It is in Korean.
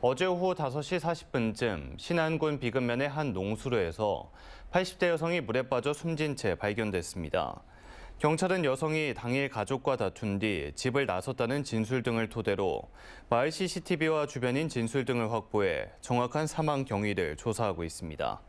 어제 오후 5시 40분쯤 신안군 비근면의한 농수로에서 80대 여성이 물에 빠져 숨진 채 발견됐습니다. 경찰은 여성이 당일 가족과 다툰 뒤 집을 나섰다는 진술 등을 토대로 마을 CCTV와 주변인 진술 등을 확보해 정확한 사망 경위를 조사하고 있습니다.